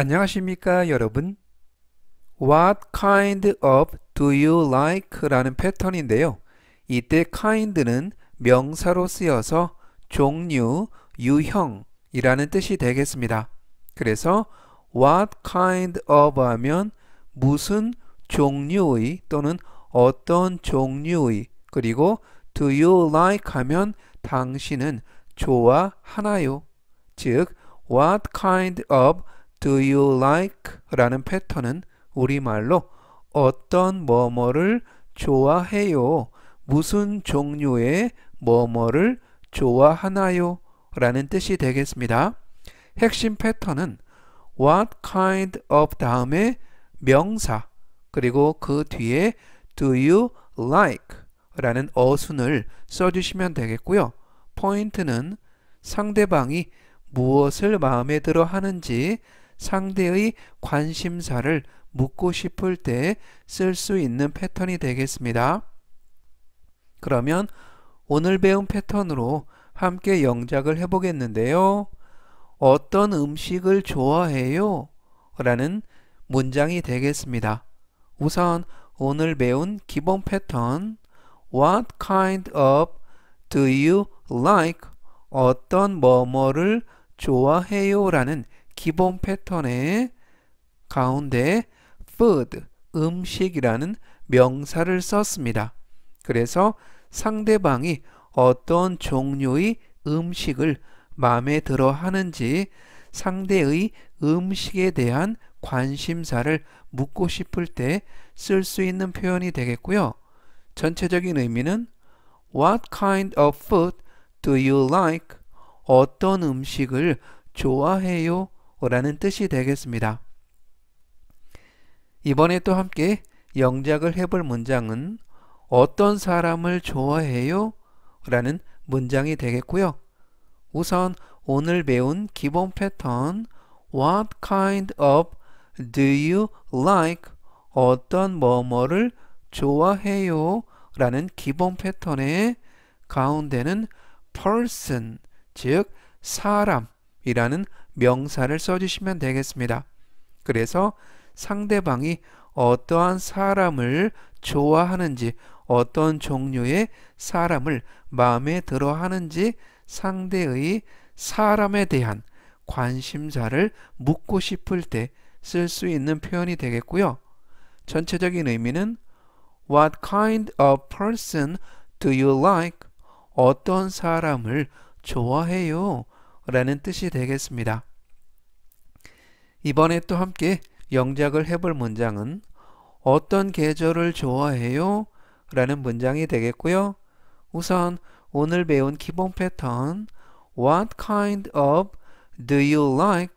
안녕하십니까 여러분 What kind of do you like? 라는 패턴인데요 이때 kind는 명사로 쓰여서 종류, 유형이라는 뜻이 되겠습니다 그래서 What kind of 하면 무슨 종류의 또는 어떤 종류의 그리고 Do you like 하면 당신은 좋아하나요? 즉 What kind of do you like 라는 패턴은 우리말로 어떤 뭐뭐를 좋아해요. 무슨 종류의 뭐뭐를 좋아하나요? 라는 뜻이 되겠습니다. 핵심 패턴은 what kind of 다음에 명사 그리고 그 뒤에 do you like 라는 어순을 써주시면 되겠고요. 포인트는 상대방이 무엇을 마음에 들어 하는지 상대의 관심사를 묻고 싶을 때 쓸 수 있는 패턴이 되겠습니다. 그러면 오늘 배운 패턴으로 함께 영작을 해보겠는데요. 어떤 음식을 좋아해요? 라는 문장이 되겠습니다. 우선 오늘 배운 기본 패턴 What kind of do you like? 어떤 뭐뭐를 좋아해요? 라는 기본 패턴의 가운데 food, 음식이라는 명사를 썼습니다. 그래서 상대방이 어떤 종류의 음식을 마음에 들어 하는지 상대의 음식에 대한 관심사를 묻고 싶을 때 쓸 수 있는 표현이 되겠고요. 전체적인 의미는 What kind of food do you like? 어떤 음식을 좋아해요? 라는 뜻이 되겠습니다. 이번에 또 함께 영작을 해볼 문장은 어떤 사람을 좋아해요? 라는 문장이 되겠고요. 우선 오늘 배운 기본 패턴 What kind of do you like? 어떤 뭐뭐를 좋아해요? 라는 기본 패턴의 가운데는 person 즉 사람이라는 명사를 써주시면 되겠습니다. 그래서 상대방이 어떠한 사람을 좋아하는지 어떤 종류의 사람을 마음에 들어 하는지 상대의 사람에 대한 관심사를 묻고 싶을 때 쓸 수 있는 표현이 되겠고요. 전체적인 의미는 What kind of person do you like? 어떤 사람을 좋아해요? 라는 뜻이 되겠습니다. 이번에 또 함께 영작을 해볼 문장은 어떤 계절을 좋아해요? 라는 문장이 되겠고요. 우선 오늘 배운 기본 패턴 What kind of do you like?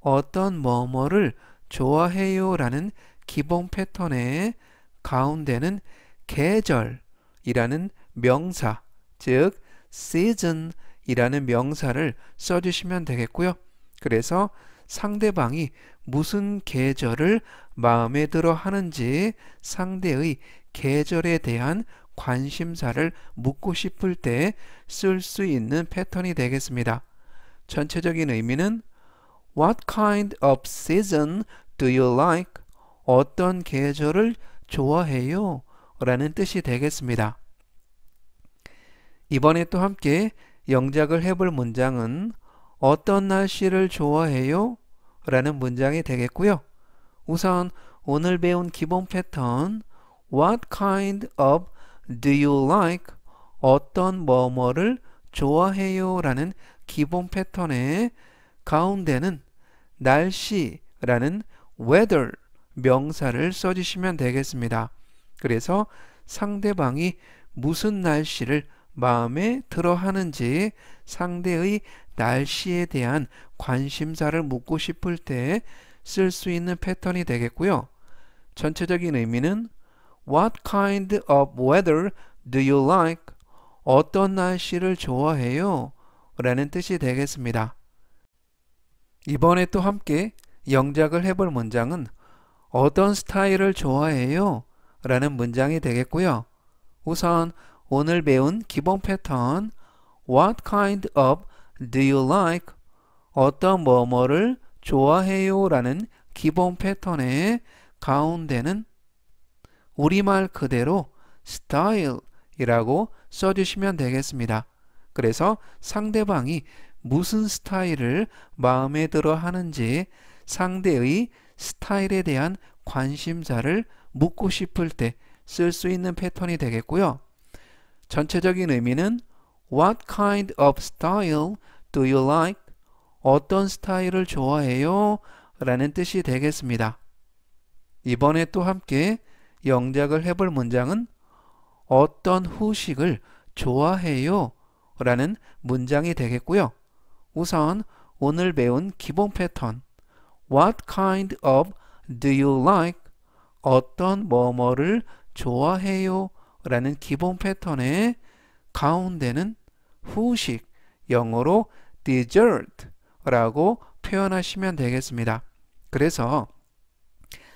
어떤 뭐뭐를 좋아해요? 라는 기본 패턴의 가운데는 계절이라는 명사, 즉 season이라는 명사를 써주시면 되겠고요. 그래서 상대방이 무슨 계절을 마음에 들어 하는지 상대의 계절에 대한 관심사를 묻고 싶을 때 쓸 수 있는 패턴이 되겠습니다. 전체적인 의미는 What kind of season do you like? 어떤 계절을 좋아해요? 라는 뜻이 되겠습니다. 이번에 또 함께 영작을 해볼 문장은 어떤 날씨를 좋아해요? 라는 문장이 되겠고요. 우선 오늘 배운 기본 패턴 What kind of do you like? 어떤 뭐뭐를 좋아해요? 라는 기본 패턴의 가운데는 날씨라는 weather 명사를 써주시면 되겠습니다. 그래서 상대방이 무슨 날씨를 마음에 들어 하는지 상대의 날씨에 대한 관심사를 묻고 싶을 때 쓸 수 있는 패턴이 되겠고요. 전체적인 의미는 What kind of weather do you like? 어떤 날씨를 좋아해요? 라는 뜻이 되겠습니다. 이번에 또 함께 영작을 해볼 문장은 어떤 스타일을 좋아해요? 라는 문장이 되겠고요. 우선 오늘 배운 기본 패턴 What kind of do you like? 어떤 뭐뭐를 좋아해요? 라는 기본 패턴의 가운데는 우리말 그대로 style이라고 써주시면 되겠습니다. 그래서 상대방이 무슨 스타일을 마음에 들어 하는지 상대의 스타일에 대한 관심사를 묻고 싶을 때 쓸 수 있는 패턴이 되겠고요. 전체적인 의미는 What kind of style do you like? 어떤 스타일을 좋아해요? 라는 뜻이 되겠습니다. 이번에 또 함께 영작을 해볼 문장은 어떤 후식을 좋아해요? 라는 문장이 되겠고요. 우선 오늘 배운 기본 패턴 What kind of do you like? 어떤 뭐뭐를 좋아해요? 라는 기본 패턴의 가운데는 후식, 영어로 dessert 라고 표현하시면 되겠습니다. 그래서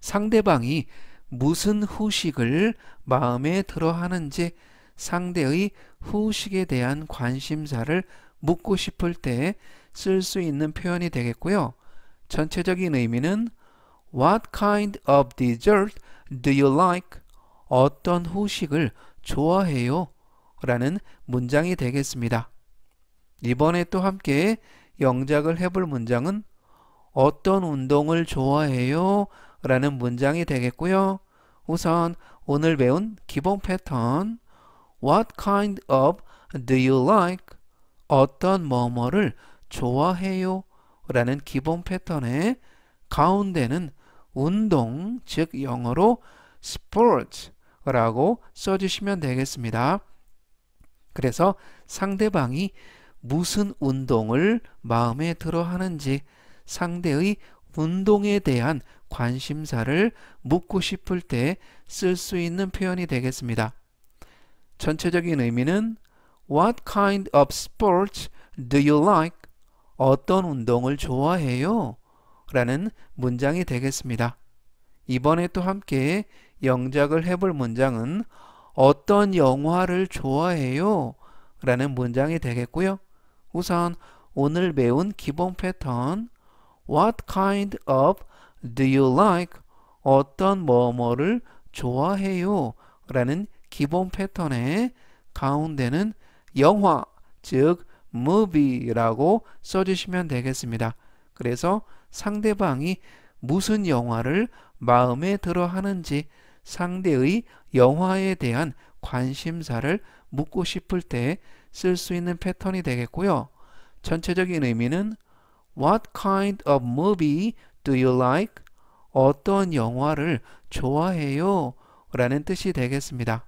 상대방이 무슨 후식을 마음에 들어 하는지 상대의 후식에 대한 관심사를 묻고 싶을 때 쓸 수 있는 표현이 되겠고요. 전체적인 의미는 What kind of dessert do you like? 어떤 후식을 좋아해요? 라는 문장이 되겠습니다. 이번에 또 함께 영작을 해볼 문장은 어떤 운동을 좋아해요? 라는 문장이 되겠고요. 우선 오늘 배운 기본 패턴 What kind of do you like? 어떤 뭐뭐를 좋아해요? 라는 기본 패턴의 가운데는 운동, 즉 영어로 sports, 라고 써주시면 되겠습니다. 그래서 상대방이 무슨 운동을 마음에 들어 하는지 상대의 운동에 대한 관심사를 묻고 싶을 때 쓸 수 있는 표현이 되겠습니다. 전체적인 의미는 What kind of sports do you like? 어떤 운동을 좋아해요? 라는 문장이 되겠습니다. 이번에 또 함께 영작을 해볼 문장은 어떤 영화를 좋아해요? 라는 문장이 되겠고요. 우선 오늘 배운 기본 패턴 What kind of do you like? 어떤 뭐뭐를 좋아해요? 라는 기본 패턴의 가운데는 영화, 즉 movie라고 써주시면 되겠습니다. 그래서 상대방이 무슨 영화를 마음에 들어 하는지 상대의 영화에 대한 관심사를 묻고 싶을 때 쓸 수 있는 패턴이 되겠고요. 전체적인 의미는 What kind of movie do you like? 어떤 영화를 좋아해요? 라는 뜻이 되겠습니다.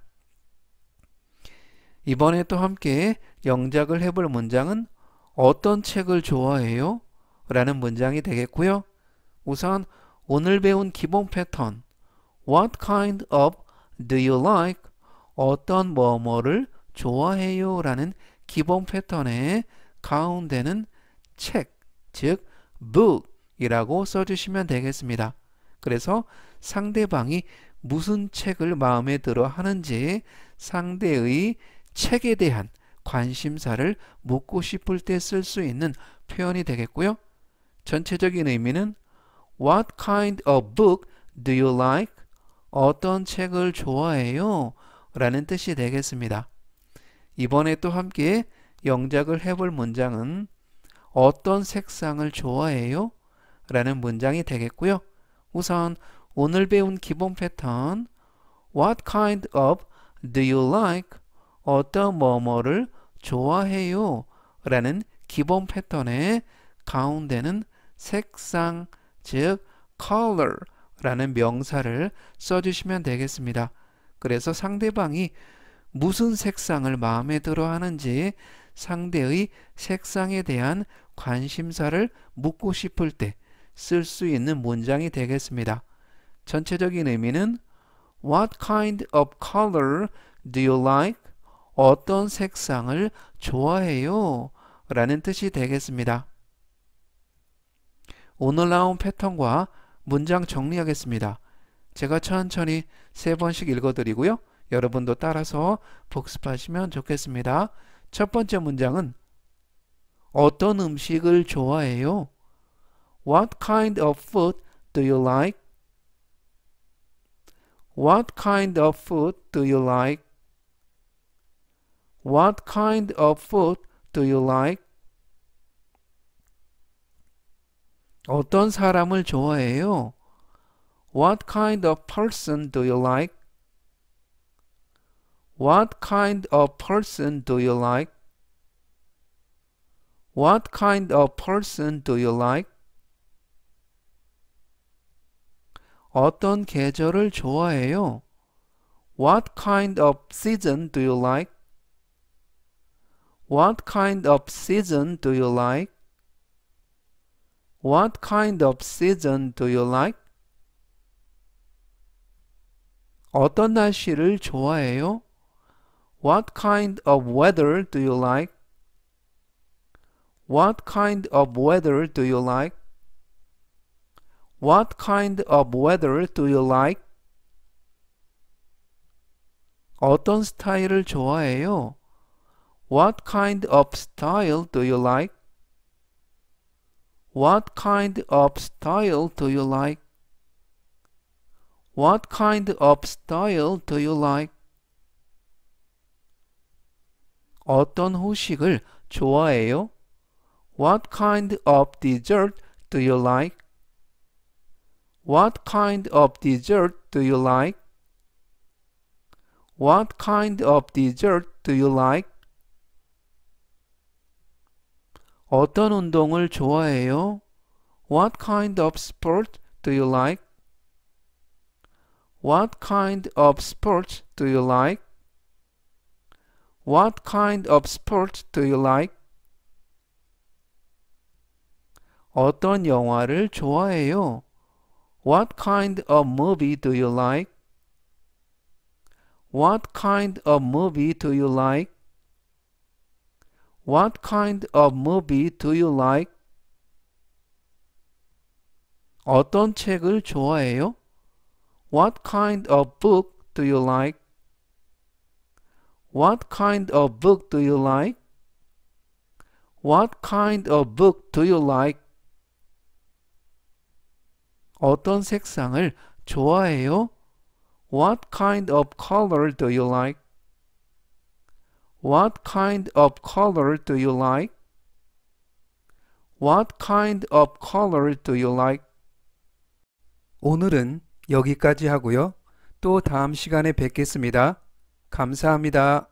이번에 또 함께 영작을 해볼 문장은 어떤 책을 좋아해요? 라는 문장이 되겠고요. 우선 오늘 배운 기본 패턴 What kind of do you like? 어떤 뭐뭐를 좋아해요 라는 기본 패턴의 가운데는 책, 즉 book이라고 써주시면 되겠습니다. 그래서 상대방이 무슨 책을 마음에 들어 하는지 상대의 책에 대한 관심사를 묻고 싶을 때 쓸 수 있는 표현이 되겠고요. 전체적인 의미는 What kind of book do you like? 어떤 책을 좋아해요? 라는 뜻이 되겠습니다. 이번에 또 함께 영작을 해볼 문장은 어떤 색상을 좋아해요? 라는 문장이 되겠고요. 우선 오늘 배운 기본 패턴 What kind of do you like? 어떤 뭐뭐를 좋아해요? 라는 기본 패턴의 가운데는 색상 즉 color 라는 명사를 써주시면 되겠습니다. 그래서 상대방이 무슨 색상을 마음에 들어 하는지 상대의 색상에 대한 관심사를 묻고 싶을 때 쓸 수 있는 문장이 되겠습니다. 전체적인 의미는 What kind of color do you like? 어떤 색상을 좋아해요? 라는 뜻이 되겠습니다. 오늘 나온 패턴과 문장 정리하겠습니다. 제가 천천히 세 번씩 읽어드리고요. 여러분도 따라서 복습하시면 좋겠습니다. 첫 번째 문장은 어떤 음식을 좋아해요? What kind of food do you like? What kind of food do you like? What kind of food do you like? 어떤 사람을 좋아해요? What kind of person do you like? What kind of person do you like? What kind of person do you like? 어떤 계절을 좋아해요? What kind of season do you like? What kind of season do you like? What kind of season do you like? 어떤 날씨를 좋아해요? What kind of weather do you like? What kind of weather do you like? What kind of weather do you like? 어떤 스타일을 좋아해요? What kind of style do you like? What kind of style do you like? What kind of style do you like? 어떤 후식을 좋아해요? What kind of dessert do you like? What kind of dessert do you like? What kind of dessert do you like? 어떤 운동을 좋아해요? What kind of sport do you like? What kind of sport do you like? What kind of sport do you like? 어떤 영화를 좋아해요? What kind of movie do you like? What kind of movie do you like? What kind of movie do you like? 어떤 책을 좋아해요? What kind of book do you like? What kind of book do you like? What kind of book do you like? 어떤 색상을 좋아해요? What kind of color do you like? What kind of color do you like? What kind of color do you like? 오늘은 여기까지 하고요. 또 다음 시간에 뵙겠습니다. 감사합니다.